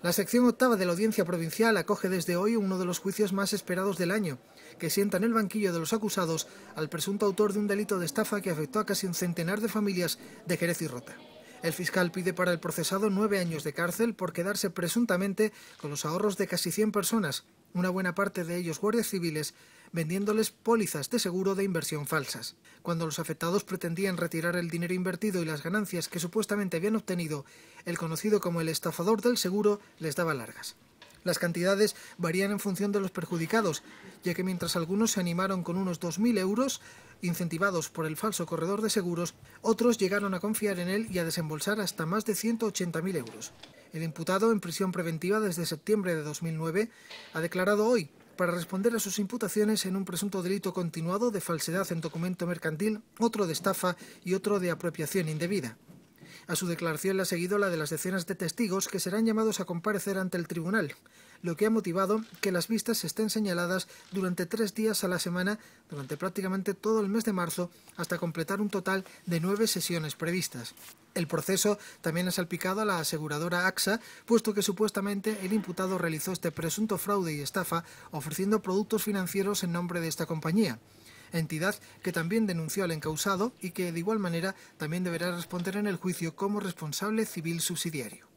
La sección octava de la Audiencia Provincial acoge desde hoy uno de los juicios más esperados del año, que sienta en el banquillo de los acusados al presunto autor de un delito de estafa que afectó a casi un centenar de familias de Jerez y Rota. El fiscal pide para el procesado nueve años de cárcel por quedarse presuntamente con los ahorros de casi 100 personas, una buena parte de ellos guardias civiles, vendiéndoles pólizas de seguro de inversión falsas. Cuando los afectados pretendían retirar el dinero invertido y las ganancias que supuestamente habían obtenido, el conocido como el estafador del seguro les daba largas. Las cantidades varían en función de los perjudicados, ya que mientras algunos se animaron con unos 2.000 euros, incentivados por el falso corredor de seguros, otros llegaron a confiar en él y a desembolsar hasta más de 180.000 euros. El imputado, en prisión preventiva desde septiembre de 2009, ha declarado hoy para responder a sus imputaciones en un presunto delito continuado de falsedad en documento mercantil, otro de estafa y otro de apropiación indebida. A su declaración le ha seguido la de las decenas de testigos que serán llamados a comparecer ante el tribunal, lo que ha motivado que las vistas estén señaladas durante tres días a la semana durante prácticamente todo el mes de marzo hasta completar un total de nueve sesiones previstas. El proceso también ha salpicado a la aseguradora AXA, puesto que supuestamente el imputado realizó este presunto fraude y estafa ofreciendo productos financieros en nombre de esta compañía entidad que también denunció al encausado y que de igual manera también deberá responder en el juicio como responsable civil subsidiario.